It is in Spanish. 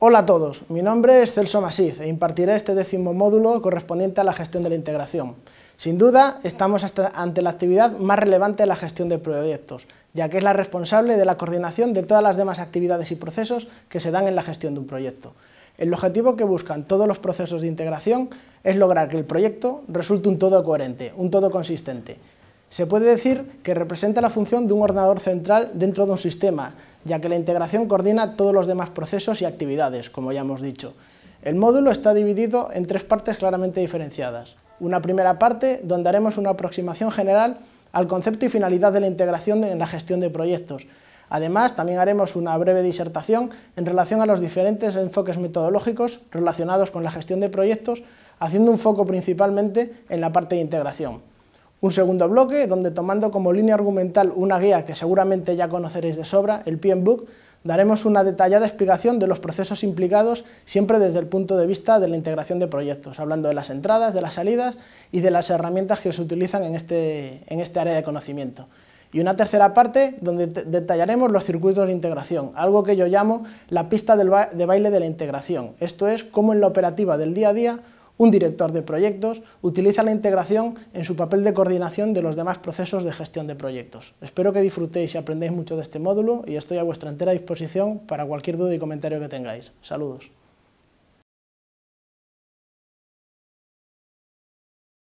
Hola a todos, mi nombre es Celso Masiz e impartiré este décimo módulo correspondiente a la gestión de la integración. Sin duda, estamos ante la actividad más relevante de la gestión de proyectos, ya que es la responsable de la coordinación de todas las demás actividades y procesos que se dan en la gestión de un proyecto. El objetivo que buscan todos los procesos de integración es lograr que el proyecto resulte un todo coherente, un todo consistente, se puede decir que representa la función de un ordenador central dentro de un sistema, ya que la integración coordina todos los demás procesos y actividades, como ya hemos dicho. El módulo está dividido en tres partes claramente diferenciadas. Una primera parte, donde haremos una aproximación general al concepto y finalidad de la integración en la gestión de proyectos. Además, también haremos una breve disertación en relación a los diferentes enfoques metodológicos relacionados con la gestión de proyectos, haciendo un foco principalmente en la parte de integración. Un segundo bloque donde tomando como línea argumental una guía que seguramente ya conoceréis de sobra, el PM Book, daremos una detallada explicación de los procesos implicados siempre desde el punto de vista de la integración de proyectos, hablando de las entradas, de las salidas y de las herramientas que se utilizan en este, este área de conocimiento. Y una tercera parte donde detallaremos los circuitos de integración, algo que yo llamo la pista de baile de la integración, esto es cómo en la operativa del día a día un director de proyectos utiliza la integración en su papel de coordinación de los demás procesos de gestión de proyectos. Espero que disfrutéis y aprendáis mucho de este módulo y estoy a vuestra entera disposición para cualquier duda y comentario que tengáis. Saludos.